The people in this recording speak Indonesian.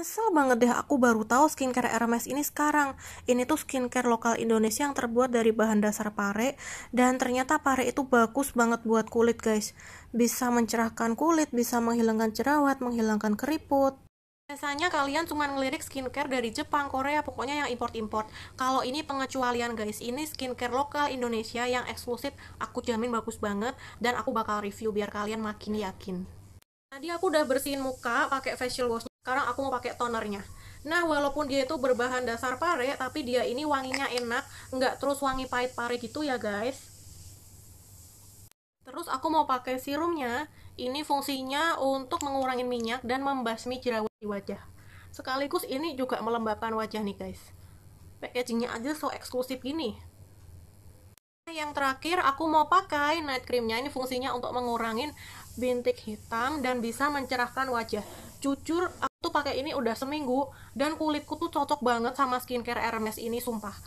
nyesel banget deh aku baru tahu skincare Hermes ini sekarang. Ini tuh skincare lokal Indonesia yang terbuat dari bahan dasar pare dan ternyata pare itu bagus banget buat kulit guys. Bisa mencerahkan kulit, bisa menghilangkan jerawat, menghilangkan keriput. Biasanya kalian cuma ngelirik skincare dari Jepang, Korea, pokoknya yang import-import. Kalau ini pengecualian guys, ini skincare lokal Indonesia yang eksklusif, aku jamin bagus banget dan aku bakal review biar kalian makin yakin. Tadi aku udah bersihin muka pakai facial wash sekarang aku mau pakai tonernya Nah, walaupun dia itu berbahan dasar pare, tapi dia ini wanginya enak, nggak terus wangi pahit pare gitu ya guys. Terus aku mau pakai serumnya, ini fungsinya untuk mengurangi minyak dan membasmi jerawat di wajah. Sekaligus ini juga melembabkan wajah nih guys. Packagingnya aja so eksklusif gini. Nah, yang terakhir aku mau pakai night creamnya, ini fungsinya untuk mengurangi bintik hitam dan bisa mencerahkan wajah. Jujur, tuh pakai ini udah seminggu dan kulitku tuh cocok banget sama skincare Hermes ini sumpah